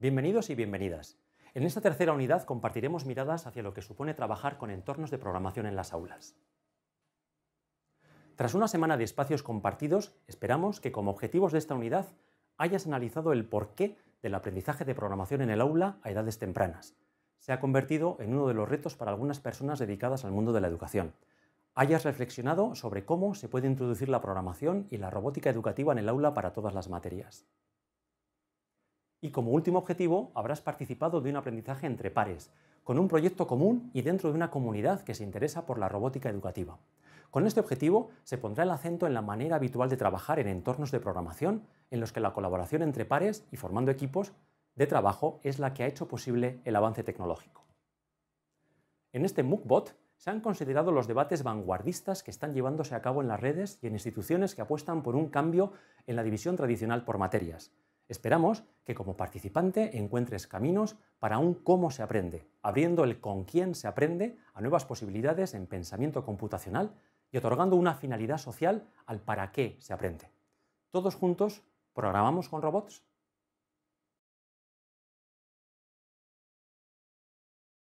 Bienvenidos y bienvenidas. En esta tercera unidad compartiremos miradas hacia lo que supone trabajar con entornos de programación en las aulas. Tras una semana de espacios compartidos, esperamos que como objetivos de esta unidad hayas analizado el porqué del aprendizaje de programación en el aula a edades tempranas. Se ha convertido en uno de los retos para algunas personas dedicadas al mundo de la educación. Hayas reflexionado sobre cómo se puede introducir la programación y la robótica educativa en el aula para todas las materias. Y como último objetivo, habrás participado de un aprendizaje entre pares, con un proyecto común y dentro de una comunidad que se interesa por la robótica educativa. Con este objetivo se pondrá el acento en la manera habitual de trabajar en entornos de programación en los que la colaboración entre pares y formando equipos de trabajo es la que ha hecho posible el avance tecnológico. En este MOOCBot se han considerado los debates vanguardistas que están llevándose a cabo en las redes y en instituciones que apuestan por un cambio en la división tradicional por materias, Esperamos que como participante encuentres caminos para un cómo se aprende, abriendo el con quién se aprende a nuevas posibilidades en pensamiento computacional y otorgando una finalidad social al para qué se aprende. Todos juntos programamos con robots.